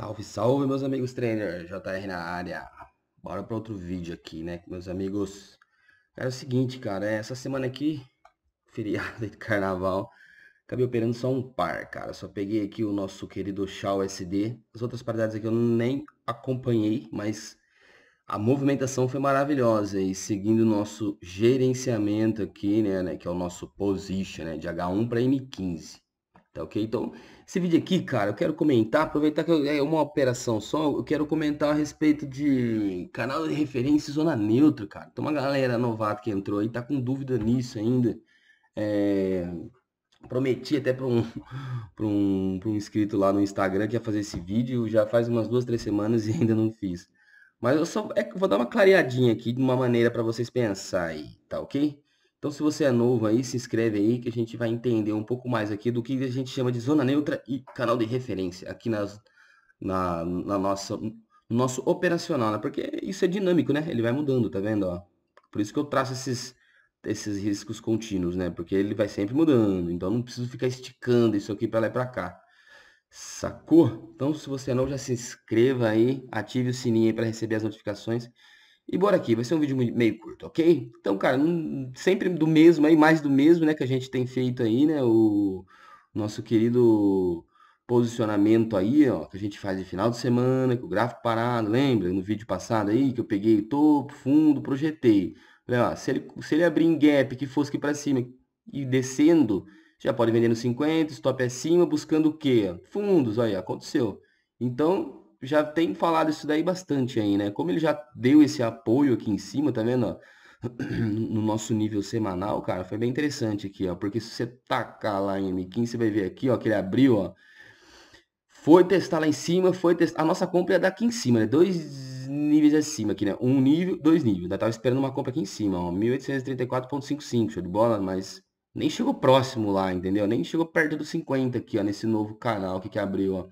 Salve, salve, meus amigos trainer, JR na área. Bora para outro vídeo aqui, né, meus amigos. é o seguinte, cara, é, essa semana aqui, feriado de carnaval, acabei operando só um par, cara. Só peguei aqui o nosso querido Shaw SD. As outras paridades aqui eu nem acompanhei, mas a movimentação foi maravilhosa. E seguindo o nosso gerenciamento aqui, né, né que é o nosso position, né, de H1 para M15. Tá ok? Então, esse vídeo aqui, cara, eu quero comentar, aproveitar que é uma operação só, eu quero comentar a respeito de canal de referência zona neutra, cara. Tem então, uma galera novata que entrou aí, tá com dúvida nisso ainda. É... Prometi até para um, pra um, um inscrito lá no Instagram que ia fazer esse vídeo, já faz umas duas, três semanas e ainda não fiz. Mas eu só é, vou dar uma clareadinha aqui de uma maneira para vocês pensar aí, tá ok? Então, se você é novo aí, se inscreve aí que a gente vai entender um pouco mais aqui do que a gente chama de zona neutra e canal de referência aqui nas, na, na nossa, no nosso operacional, né? Porque isso é dinâmico, né? Ele vai mudando, tá vendo? Ó? Por isso que eu traço esses, esses riscos contínuos, né? Porque ele vai sempre mudando, então não preciso ficar esticando isso aqui para lá e para cá. Sacou? Então, se você é novo, já se inscreva aí, ative o sininho aí para receber as notificações e bora aqui, vai ser um vídeo meio curto, ok? Então, cara, hum, sempre do mesmo aí, mais do mesmo, né, que a gente tem feito aí, né, o nosso querido posicionamento aí, ó, que a gente faz de final de semana, que o gráfico parado, lembra? No vídeo passado aí, que eu peguei topo, fundo, projetei. Ó, se, ele, se ele abrir em gap, que fosse aqui para cima e descendo, já pode vender no 50, stop acima, é buscando o quê? Fundos, aí, aconteceu. Então, já tem falado isso daí bastante aí, né? Como ele já deu esse apoio aqui em cima, tá vendo? No nosso nível semanal, cara, foi bem interessante aqui, ó. Porque se você tacar lá em M15, você vai ver aqui, ó, que ele abriu, ó. Foi testar lá em cima, foi testar. A nossa compra é daqui em cima, né? Dois níveis acima aqui, né? Um nível, dois níveis. Ainda né? tava esperando uma compra aqui em cima, ó. 1834.55, show de bola, mas nem chegou próximo lá, entendeu? Nem chegou perto dos 50 aqui, ó, nesse novo canal que abriu, ó.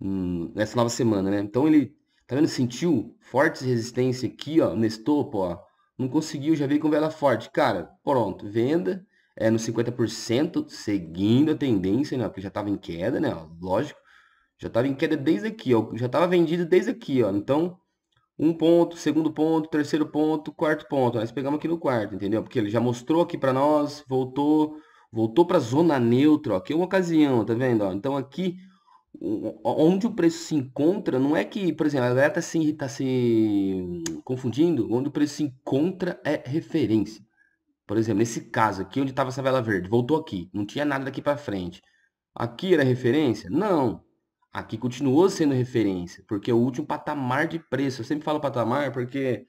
Hum, nessa nova semana, né? Então ele, tá vendo, sentiu fortes resistência aqui, ó, nesse topo, ó. Não conseguiu, já veio com vela forte. Cara, pronto, venda é no 50%, seguindo a tendência, né? Porque já estava em queda, né? Lógico, já estava em queda desde aqui, ó. Já estava vendido desde aqui, ó. Então, um ponto, segundo ponto, terceiro ponto, quarto ponto. Nós pegamos aqui no quarto, entendeu? Porque ele já mostrou aqui para nós, voltou, voltou para a zona neutra, ó. Aqui é uma ocasião, tá vendo? Ó? Então, aqui onde o preço se encontra, não é que, por exemplo, a galera está se, tá se confundindo, onde o preço se encontra é referência. Por exemplo, nesse caso aqui, onde estava essa vela verde, voltou aqui, não tinha nada daqui para frente. Aqui era referência? Não. Aqui continuou sendo referência, porque é o último patamar de preço. Eu sempre falo patamar porque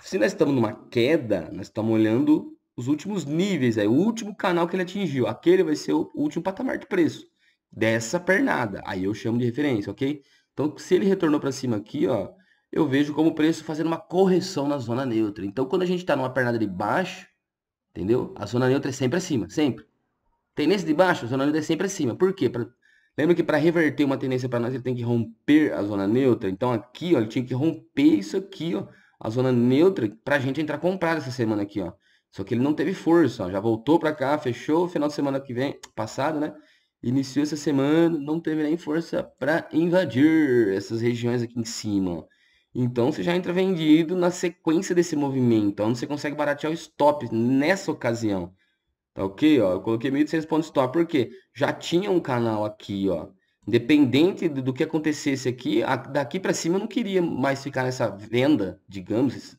se nós estamos numa queda, nós estamos olhando os últimos níveis, é o último canal que ele atingiu. Aquele vai ser o último patamar de preço dessa pernada. Aí eu chamo de referência, ok? Então, se ele retornou para cima aqui, ó, eu vejo como o preço fazendo uma correção na zona neutra. Então, quando a gente está numa pernada de baixo, entendeu? A zona neutra é sempre acima, sempre. Tendência de baixo, a zona neutra é sempre acima. Por quê? Pra... Lembra que para reverter uma tendência para nós, ele tem que romper a zona neutra. Então, aqui, ó, ele tinha que romper isso aqui, ó, a zona neutra, para a gente entrar comprado essa semana aqui, ó. Só que ele não teve força, ó, já voltou para cá, fechou, final de semana que vem, passado, né? Iniciou essa semana, não teve nem força para invadir essas regiões aqui em cima. Então você já entra vendido na sequência desse movimento, onde você consegue baratear o stop nessa ocasião. Tá ok? Ó, eu coloquei 1.800 pontos stop, porque já tinha um canal aqui, ó. Independente do que acontecesse aqui, daqui para cima eu não queria mais ficar nessa venda, digamos,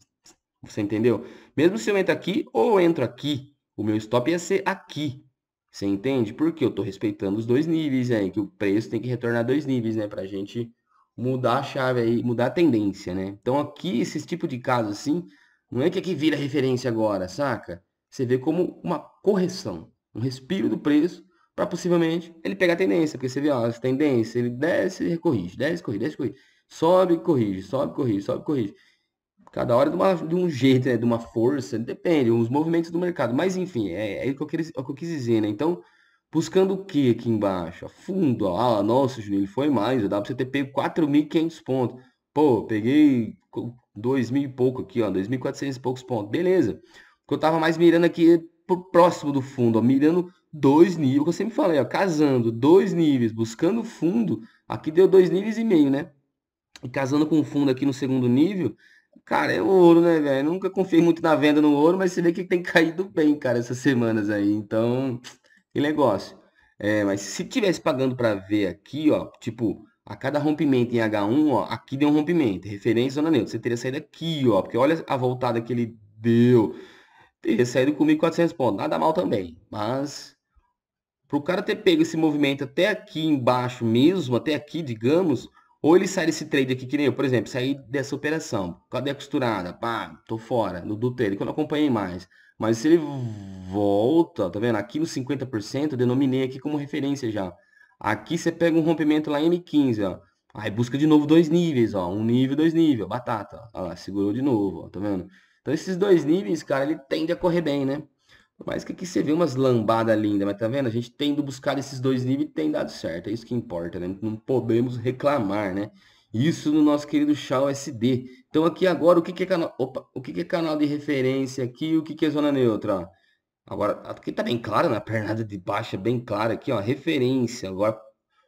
você entendeu? Mesmo se eu entro aqui ou entro aqui, o meu stop ia ser aqui. Você entende? Porque eu estou respeitando os dois níveis aí, que o preço tem que retornar dois níveis, né? Para a gente mudar a chave aí, mudar a tendência, né? Então aqui, esse tipo de caso assim, não é que aqui vira referência agora, saca? Você vê como uma correção, um respiro do preço para possivelmente ele pegar a tendência, porque você vê ó, as tendências, ele desce e corrige, desce, corrige, desce, corrige, sobe, corrige, sobe, corrige, sobe, corrige. Cada hora é de, uma, de um jeito, né? de uma força, depende, os movimentos do mercado. Mas, enfim, é, é, o, que eu queria, é o que eu quis dizer, né? Então, buscando o que aqui embaixo? A fundo, ah, nossa, Juninho, ele foi mais, dá para você ter pego 4.500 pontos. Pô, peguei 2.000 e pouco aqui, ó, 2.400 e poucos pontos, beleza. Porque eu tava mais mirando aqui é por próximo do fundo, ó, mirando dois níveis, eu sempre falei, ó, casando dois níveis, buscando fundo, aqui deu dois níveis e meio, né? E casando com o fundo aqui no segundo nível, Cara, é ouro, né, velho? Nunca confiei muito na venda no ouro, mas você vê que tem caído bem, cara, essas semanas aí. Então, que negócio. É, mas se tivesse pagando para ver aqui, ó, tipo, a cada rompimento em H1, ó, aqui deu um rompimento, referência zona neutra. Você teria saído aqui, ó, porque olha a voltada que ele deu. Teria saído com 1.400 pontos, nada mal também, mas para o cara ter pego esse movimento até aqui embaixo mesmo, até aqui, digamos, ou ele sai desse trade aqui, que nem eu, por exemplo, sair dessa operação, cadê a costurada? Pá, tô fora do, do trade, que eu não acompanhei mais. Mas se ele volta, tá vendo? Aqui no 50%, eu denominei aqui como referência já. Aqui você pega um rompimento lá em M15, ó. Aí busca de novo dois níveis, ó. Um nível, dois níveis, batata. Ó lá, segurou de novo, ó, tá vendo? Então esses dois níveis, cara, ele tende a correr bem, né? Mas que, que você vê umas lambadas lindas, mas tá vendo? A gente tendo buscado esses dois níveis tem dado certo. É isso que importa, né? Não podemos reclamar, né? Isso no nosso querido Chá SD. Então aqui agora, o que, que é canal. Opa, o que, que é canal de referência aqui o que, que é zona neutra? Ó. Agora, aqui tá bem claro na pernada de baixa é bem claro aqui, ó. Referência. Agora,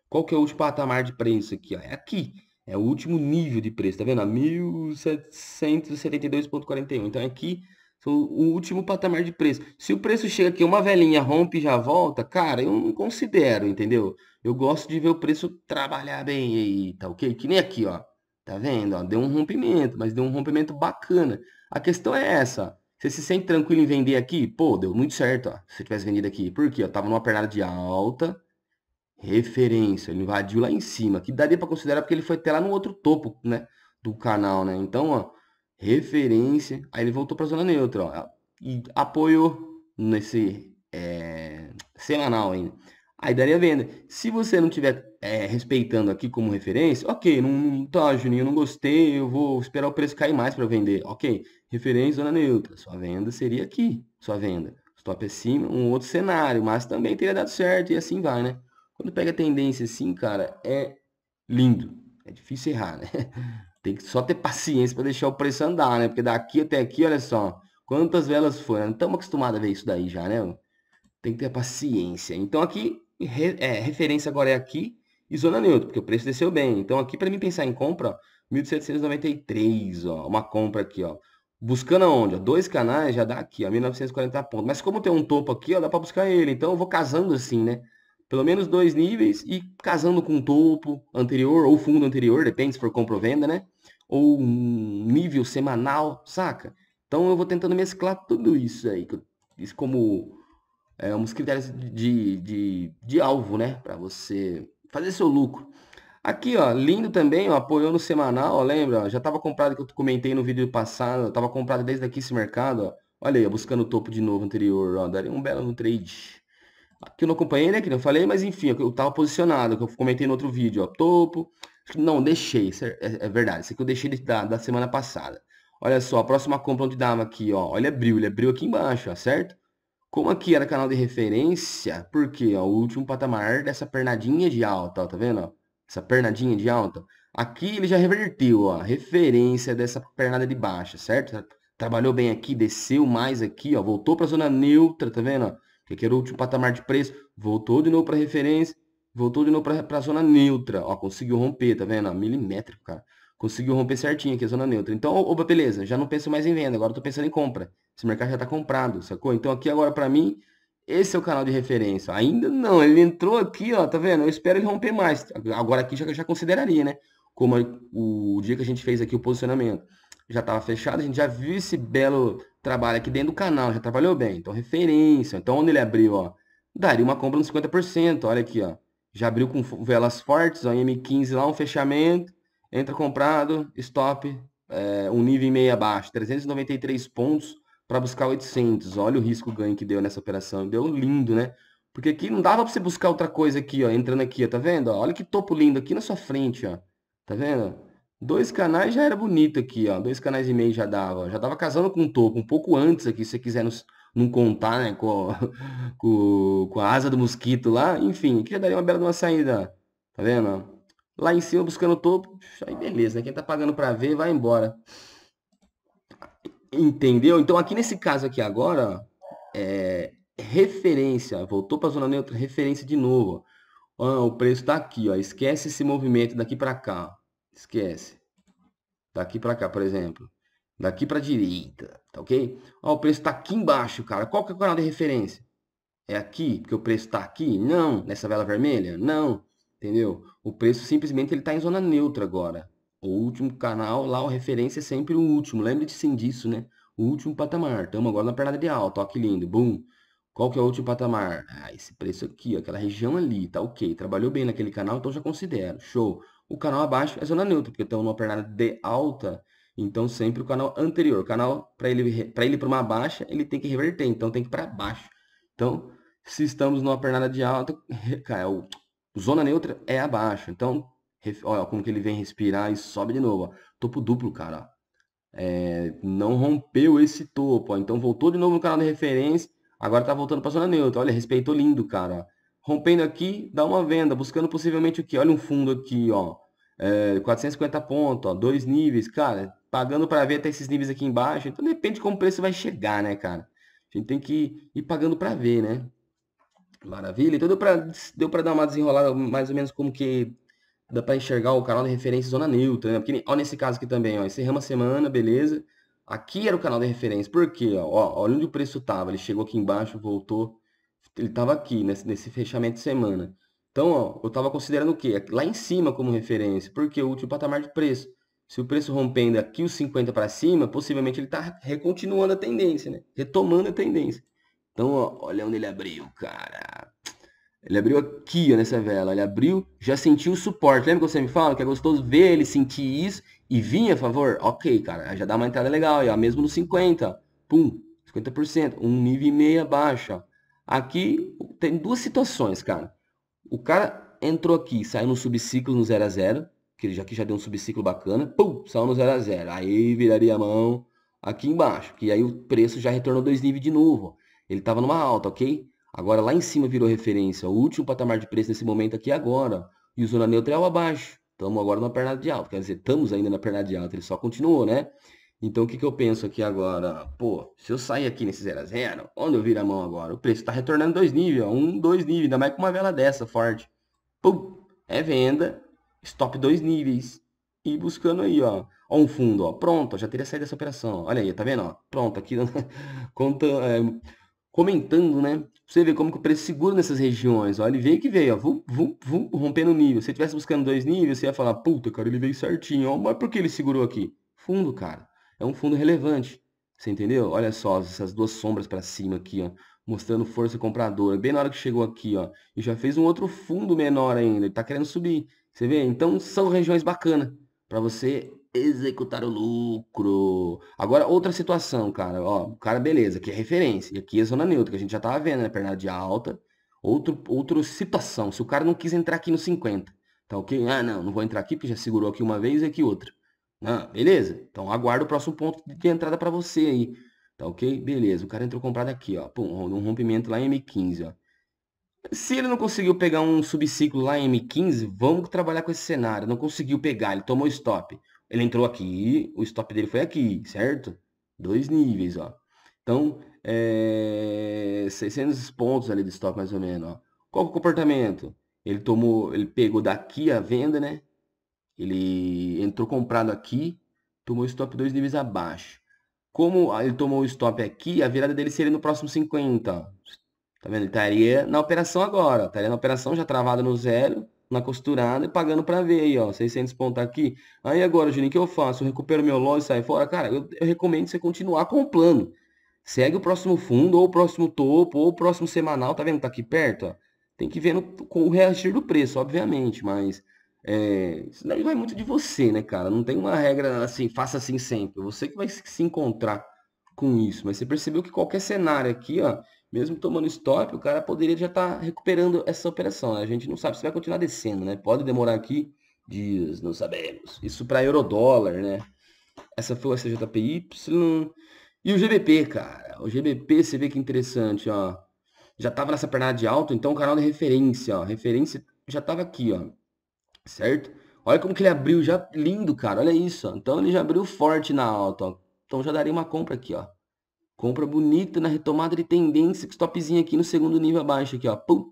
qual que é o último patamar de preço aqui? Ó? É aqui. É o último nível de preço, tá vendo? 1772.41. Então é aqui o último patamar de preço. Se o preço chega aqui, uma velhinha rompe e já volta, cara, eu não considero, entendeu? Eu gosto de ver o preço trabalhar bem aí, tá ok? Que nem aqui, ó. Tá vendo? Ó, deu um rompimento, mas deu um rompimento bacana. A questão é essa. Você se sente tranquilo em vender aqui? Pô, deu muito certo, ó. Se você tivesse vendido aqui. Por quê? Eu tava numa pernada de alta. Referência. Ele invadiu lá em cima. Que daria para considerar porque ele foi até lá no outro topo, né? Do canal, né? Então, ó referência. Aí ele voltou para a zona neutra, ó, e apoiou nesse é, semanal ainda. Aí daria venda. Se você não tiver é, respeitando aqui como referência, ok, não tá, Juninho, não gostei, eu vou esperar o preço cair mais para vender. Ok, referência zona neutra, sua venda seria aqui, sua venda. Stop acima, é um outro cenário, mas também teria dado certo e assim vai, né? Quando pega tendência assim, cara, é lindo. É difícil errar, né? Tem que só ter paciência para deixar o preço andar, né? Porque daqui até aqui, olha só, quantas velas foram. Não estamos acostumados a ver isso daí já, né? Tem que ter paciência. Então aqui, re, é, referência agora é aqui e zona neutra, porque o preço desceu bem. Então aqui para mim pensar em compra, 1793, ó, uma compra aqui, ó. Buscando aonde? Ó, dois canais já dá aqui, ó, 1940 pontos. Mas como tem um topo aqui, ó, dá para buscar ele. Então eu vou casando assim, né? pelo menos dois níveis e casando com o topo anterior ou fundo anterior, depende se for compra ou venda, né? Ou um nível semanal, saca? Então eu vou tentando mesclar tudo isso aí, isso como é, uns critérios de, de, de alvo, né? Para você fazer seu lucro. Aqui, ó, lindo também, ó, apoiou no semanal, ó, lembra? Ó, já estava comprado, que eu comentei no vídeo passado, estava comprado desde aqui esse mercado, ó. Olha aí, ó, buscando o topo de novo anterior, ó, daria um belo no trade que eu não acompanhei, né, que eu falei, mas enfim, eu tava posicionado, que eu comentei no outro vídeo, ó, topo. Não, deixei, é, é, é, verdade, isso aqui eu deixei da, da semana passada. Olha só, a próxima compra onde dava aqui, ó, olha abriu, é ele abriu é aqui embaixo, ó, certo? Como aqui era canal de referência, porque ó, o último patamar dessa pernadinha de alta, ó, tá vendo? Ó? Essa pernadinha de alta. Aqui ele já reverteu, ó, referência dessa pernada de baixa, certo? Trabalhou bem aqui, desceu mais aqui, ó, voltou para a zona neutra, tá vendo? Ó? era o último patamar de preço, voltou de novo para referência, voltou de novo para a zona neutra. Ó, conseguiu romper, tá vendo? milimétrico, cara. Conseguiu romper certinho aqui a zona neutra. Então, opa, beleza, já não penso mais em venda, agora estou pensando em compra. Esse mercado já está comprado, sacou? Então, aqui agora para mim, esse é o canal de referência. Ainda não, ele entrou aqui, ó, tá vendo? Eu espero ele romper mais. Agora aqui já, já consideraria, né? Como o dia que a gente fez aqui o posicionamento já estava fechado, a gente já viu esse belo trabalho aqui dentro do canal, já trabalhou bem. Então, referência. Então, onde ele abriu, ó, daria uma compra nos 50%. Olha aqui, ó. Já abriu com velas fortes, ó, M15 lá, um fechamento. Entra comprado, stop, é, um nível e meio abaixo, 393 pontos para buscar 800. Olha o risco ganho que deu nessa operação. Deu lindo, né? Porque aqui não dava para você buscar outra coisa aqui, ó, entrando aqui, ó, tá vendo? Olha que topo lindo aqui na sua frente, ó. Tá vendo? Dois canais já era bonito aqui, ó. Dois canais e meio já dava. Já dava casando com o topo, um pouco antes aqui, se você quiser nos, não contar, né, com, com, com a asa do mosquito lá. Enfim, aqui já daria uma bela uma saída, tá vendo? Lá em cima, buscando o topo, aí beleza, né? Quem tá pagando pra ver, vai embora. Entendeu? Então, aqui nesse caso aqui agora, é, referência, voltou pra zona neutra, referência de novo, ó. o preço tá aqui, ó. Esquece esse movimento daqui pra cá, ó. Esquece. Daqui para cá, por exemplo. Daqui para direita, tá ok? Ó, o preço está aqui embaixo, cara. Qual que é o canal de referência? É aqui, porque o preço está aqui? Não. Nessa vela vermelha? Não. Entendeu? O preço simplesmente ele está em zona neutra agora. O último canal lá, o referência é sempre o último. Lembre-se sim disso, né? O último patamar. Estamos agora na pernada de alta. Ó, que lindo. Bum. Qual que é o último patamar? Ah, esse preço aqui, ó, aquela região ali. Tá ok. Trabalhou bem naquele canal, então já considero. Show o canal abaixo é zona neutra, porque estamos numa pernada de alta, então sempre o canal anterior. O canal, para ele para ele pra uma baixa, ele tem que reverter, então tem que ir para baixo. Então, se estamos numa pernada de alta, o zona neutra é abaixo. Então, olha como que ele vem respirar e sobe de novo. Ó. Topo duplo, cara. É, não rompeu esse topo, ó. então voltou de novo no canal de referência, agora tá voltando para zona neutra. Olha, respeitou lindo, cara rompendo aqui, dá uma venda, buscando possivelmente o que? Olha um fundo aqui, ó, é, 450 pontos, ó, dois níveis, cara, pagando para ver até esses níveis aqui embaixo. Então depende de como o preço vai chegar, né, cara? A gente tem que ir pagando para ver, né? Maravilha. Então deu para deu pra dar uma desenrolada mais ou menos como que dá para enxergar o canal de referência zona neutra, né? Porque, ó, nesse caso aqui também, ó, encerramos a semana, beleza? Aqui era o canal de referência, por quê ó, olha onde o preço tava, ele chegou aqui embaixo, voltou, ele estava aqui, nesse, nesse fechamento de semana. Então, ó, eu estava considerando o quê? Lá em cima como referência, porque o último patamar de preço. Se o preço rompendo aqui os 50 para cima, possivelmente ele está recontinuando a tendência, né? Retomando a tendência. Então, ó, olha onde ele abriu, cara. Ele abriu aqui ó, nessa vela. Ele abriu, já sentiu o suporte. Lembra que você me fala que é gostoso ver ele sentir isso e vir a favor? Ok, cara, já dá uma entrada legal. Ó, mesmo nos 50, pum, 50%. Um nível e meio abaixo. Ó. Aqui tem duas situações, cara. O cara entrou aqui, saiu no subciclo no 0 a 0 que ele já que já deu um subciclo bacana, pum, saiu no 0 a 0 Aí viraria a mão aqui embaixo, que aí o preço já retornou dois níveis de novo. Ele estava numa alta, ok? Agora lá em cima virou referência, o último patamar de preço nesse momento aqui agora. E o zona neutra é o abaixo. Estamos agora na perna de alta, quer dizer, estamos ainda na perna de alta, ele só continuou, né? Então o que, que eu penso aqui agora? Pô, se eu sair aqui nesse 0 a 0 onde eu viro a mão agora? O preço está retornando dois níveis, ó, um, dois níveis, ainda mais com uma vela dessa forte. Pum, é venda, stop dois níveis e buscando aí, ó, ó um fundo, ó, pronto, ó, já teria saído dessa operação. Olha aí, tá vendo? Ó, pronto, aqui né? conta, é, comentando, né? Você vê como que o preço segura nessas regiões. Ó, ele veio que veio, ó, vum, vum, vum, rompendo o nível. Se você estivesse buscando dois níveis, você ia falar, puta, cara, ele veio certinho, ó, mas por que ele segurou aqui? Fundo, cara é um fundo relevante. Você entendeu? Olha só essas duas sombras para cima aqui, ó, mostrando força compradora. Bem na hora que chegou aqui, ó, e já fez um outro fundo menor ainda, ele tá querendo subir. Você vê? Então são regiões bacanas para você executar o lucro. Agora, outra situação, cara. Ó, cara, beleza, Que é referência. E aqui é zona neutra, que a gente já tava vendo, né? Perna de alta. Outro, outra situação. Se o cara não quis entrar aqui no 50, tá ok? Ah, não, não vou entrar aqui porque já segurou aqui uma vez e aqui outra. Ah, beleza? Então aguardo o próximo ponto de entrada para você aí. Tá ok? Beleza, o cara entrou comprado aqui, ó. Pum, um rompimento lá em M15, ó. Se ele não conseguiu pegar um subciclo lá em M15, vamos trabalhar com esse cenário. Não conseguiu pegar, ele tomou stop. Ele entrou aqui, o stop dele foi aqui, certo? Dois níveis, ó. Então, é... 600 pontos ali de stop, mais ou menos, ó. Qual é o comportamento? Ele tomou, ele pegou daqui a venda, né? Ele entrou comprado aqui, tomou stop dois níveis abaixo. Como ele tomou o stop aqui, a virada dele seria no próximo 50. Tá vendo? Ele estaria na operação agora. Estaria na operação já travada no zero, na costurada e pagando para ver aí, ó. 600 pontos tá aqui. Aí agora, Juninho, o que eu faço? Eu recupero meu loss e saio fora? Cara, eu, eu recomendo você continuar com o plano. Segue o próximo fundo, ou o próximo topo, ou o próximo semanal. Tá vendo? Tá aqui perto, ó. Tem que ver no, com o reagir do preço, obviamente, mas é, isso daí vai muito de você, né, cara? Não tem uma regra assim, faça assim sempre. Você que vai se encontrar com isso. Mas você percebeu que qualquer cenário aqui, ó, mesmo tomando stop, o cara poderia já estar tá recuperando essa operação. Né? A gente não sabe se vai continuar descendo, né? Pode demorar aqui dias, não sabemos. Isso para euro dólar, né? Essa foi a CJPY. E o GBP, cara. O GBP, você vê que interessante, ó. Já estava nessa perna de alto, então o canal de referência, ó. Referência já estava aqui, ó certo? Olha como que ele abriu já lindo, cara. Olha isso, ó. Então ele já abriu forte na alta, ó. Então já daria uma compra aqui, ó. Compra bonita na retomada de tendência, que stopzinho aqui no segundo nível abaixo aqui, ó. Pum.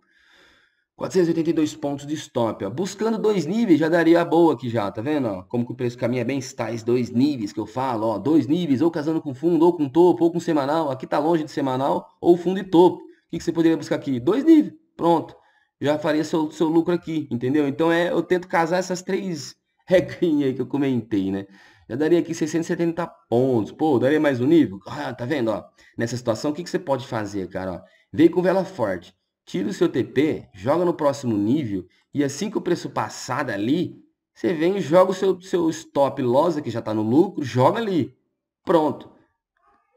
482 pontos de stop, ó. Buscando dois níveis já daria boa aqui já, tá vendo, ó? Como que o preço caminha bem tá estáis dois níveis que eu falo, ó. Dois níveis, ou casando com fundo, ou com topo, ou com semanal. Aqui tá longe de semanal, ou fundo e topo. O que, que você poderia buscar aqui? Dois níveis. Pronto já faria seu, seu lucro aqui, entendeu? Então é, eu tento casar essas três regrinhas aí que eu comentei, né? Já daria aqui 670 pontos. Pô, daria mais um nível? Ah, tá vendo, ó? Nessa situação, o que, que você pode fazer, cara? Ó, vem com vela forte. Tira o seu TP, joga no próximo nível e assim que o preço passar dali, você vem e joga o seu, seu stop loss, que já está no lucro, joga ali. Pronto.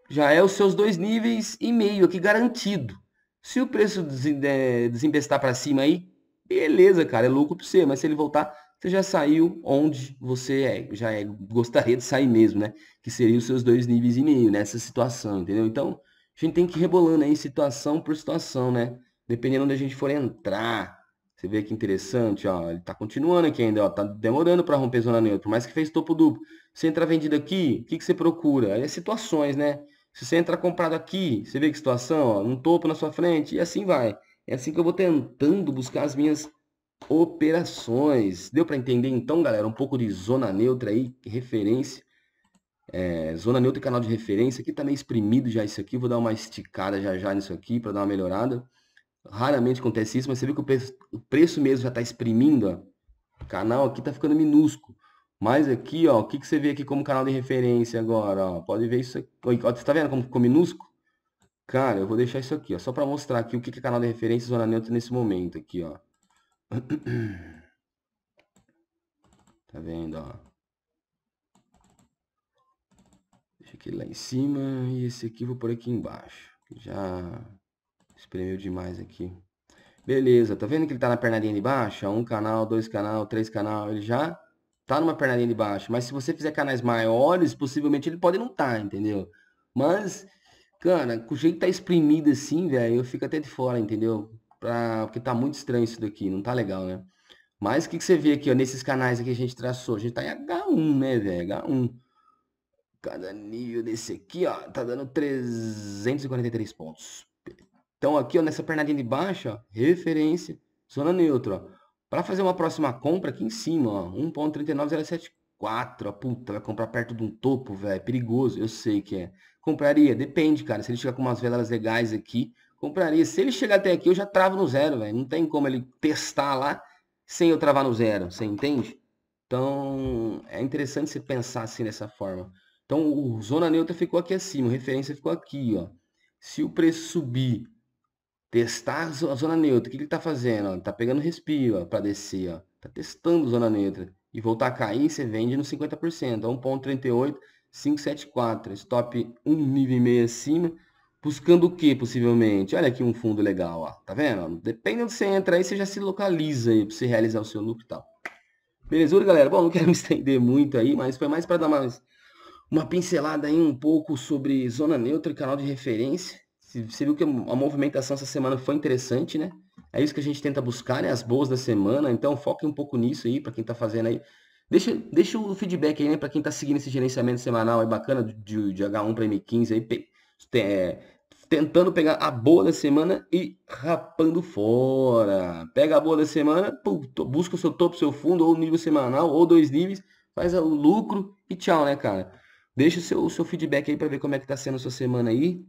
Já é os seus dois níveis e meio aqui garantido. Se o preço é, desembestar para cima aí, beleza, cara, é louco para você, mas se ele voltar, você já saiu onde você é, já é, gostaria de sair mesmo, né? Que seriam os seus dois níveis e meio nessa situação, entendeu? Então, a gente tem que ir rebolando aí situação por situação, né? Dependendo onde a gente for entrar. Você vê que interessante, ó, ele tá continuando aqui ainda, ó, tá demorando para romper zona neutra, por mais que fez topo duplo. Você entra vendido aqui, o que, que você procura? Aí é situações, né? Se você entrar comprado aqui, você vê que situação, ó, um topo na sua frente, e assim vai. É assim que eu vou tentando buscar as minhas operações. Deu para entender então, galera, um pouco de zona neutra aí, referência. É, zona neutra e canal de referência. Aqui tá meio exprimido já isso aqui, vou dar uma esticada já já nisso aqui para dar uma melhorada. Raramente acontece isso, mas você vê que o preço, o preço mesmo já está exprimindo, ó. O canal aqui está ficando minúsculo. Mas aqui, ó, o que, que você vê aqui como canal de referência agora? Ó? Pode ver isso aqui. Ó, você tá vendo como ficou minúsculo? Cara, eu vou deixar isso aqui, ó, só para mostrar aqui o que, que é canal de referência zona neutra nesse momento aqui, ó. Tá vendo, ó. Deixa aqui lá em cima e esse aqui vou por aqui embaixo. Já espremeu demais aqui. Beleza, tá vendo que ele tá na pernadinha de baixo? Um canal, dois canal, três canal, ele já tá numa perna de baixo, mas se você fizer canais maiores, possivelmente ele pode não tá, entendeu? Mas, cara, com o jeito que tá exprimido assim, velho, eu fico até de fora, entendeu? Pra... Porque tá muito estranho isso daqui, não tá legal, né? Mas o que, que você vê aqui, ó, nesses canais aqui que a gente traçou? A gente tá em H1, né, velho? H1. Cada nível desse aqui, ó, tá dando 343 pontos. Então aqui, ó, nessa pernadinha de baixo, ó, referência, zona neutra, ó. Para fazer uma próxima compra aqui em cima, ó, 1.39074. A puta, vai comprar perto de um topo, velho, é perigoso, eu sei que é. Compraria, depende, cara. Se ele chegar com umas velas legais aqui, compraria. Se ele chegar até aqui, eu já travo no zero, velho. Não tem como ele testar lá sem eu travar no zero, você entende? Então, é interessante você pensar assim dessa forma. Então, o zona neutra ficou aqui acima, referência ficou aqui, ó. Se o preço subir Testar a zona neutra. O que ele está fazendo? tá está pegando respiro para descer. tá Está testando zona neutra. E voltar a cair, você vende no 50%. 1.38, 574. Stop um nível e meio acima. Buscando o que, possivelmente? Olha aqui um fundo legal. Ó. Tá vendo? Depende onde você entra aí, você já se localiza aí para você realizar o seu lucro e tal. beleza galera? Bom, não quero me estender muito aí, mas foi mais para dar mais uma pincelada aí um pouco sobre zona neutra, e canal de referência. Você viu que a movimentação essa semana foi interessante, né? É isso que a gente tenta buscar, né? As boas da semana. Então, foque um pouco nisso aí, para quem está fazendo aí. Deixa, deixa o feedback aí, né? Para quem está seguindo esse gerenciamento semanal aí bacana de, de H1 para M15 aí. Pe, é, tentando pegar a boa da semana e rapando fora. Pega a boa da semana, busca o seu topo, seu fundo, ou nível semanal, ou dois níveis. Faz o lucro e tchau, né, cara? Deixa o seu, o seu feedback aí para ver como é que tá sendo a sua semana aí.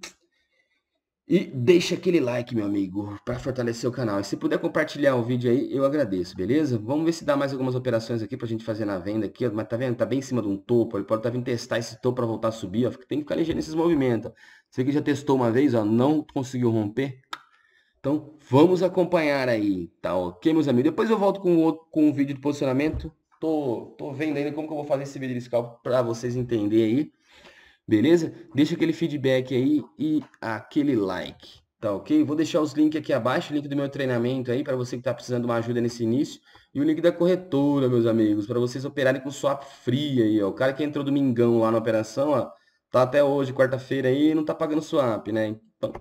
E deixa aquele like, meu amigo, para fortalecer o canal. E se puder compartilhar o vídeo aí, eu agradeço, beleza? Vamos ver se dá mais algumas operações aqui pra gente fazer na venda aqui. Mas tá vendo? Tá bem em cima de um topo. Ele pode estar tá vindo testar esse topo para voltar a subir. Ó. Tem que ficar ligeiro nesses movimentos. Você que já testou uma vez, ó, não conseguiu romper. Então, vamos acompanhar aí, tá ok, meus amigos? Depois eu volto com o, com o vídeo de posicionamento. Tô, tô vendo ainda como que eu vou fazer esse vídeo de scalp para vocês entenderem aí. Beleza? Deixa aquele feedback aí e aquele like, tá ok? Vou deixar os links aqui abaixo, o link do meu treinamento aí para você que está precisando de uma ajuda nesse início e o link da corretora, meus amigos, para vocês operarem com swap free aí, ó. O cara que entrou domingão lá na operação, ó, tá até hoje, quarta-feira aí, não tá pagando swap, né? Então,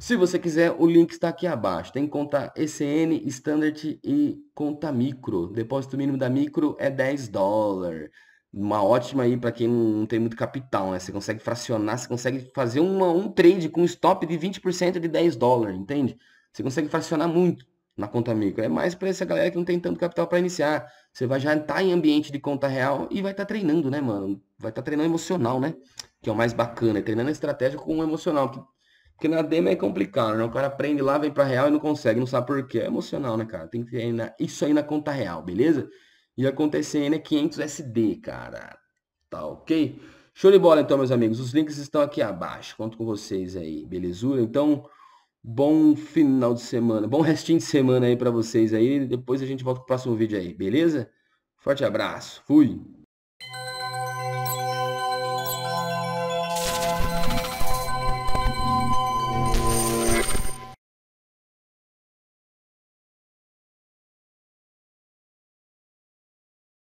se você quiser, o link está aqui abaixo. Tem conta ECN, Standard e conta micro. Depósito mínimo da micro é 10 dólares uma ótima aí para quem não tem muito capital, né? Você consegue fracionar, você consegue fazer uma, um trade com stop de 20% de 10 dólares, entende? Você consegue fracionar muito na conta micro. É mais para essa galera que não tem tanto capital para iniciar. Você vai já estar tá em ambiente de conta real e vai estar tá treinando, né, mano? Vai estar tá treinando emocional, né? Que é o mais bacana, é treinando estratégia com o emocional. Porque, porque na demo é complicado, né? O cara aprende lá, vem para real e não consegue, não sabe por quê. É emocional, né, cara? Tem que treinar isso aí na conta real, beleza? E acontecendo é 500 SD, cara. Tá ok? Show de bola então, meus amigos. Os links estão aqui abaixo. Conto com vocês aí, belezura? Então, bom final de semana, bom restinho de semana aí para vocês aí. Depois a gente volta pro próximo vídeo aí, beleza? Forte abraço. Fui.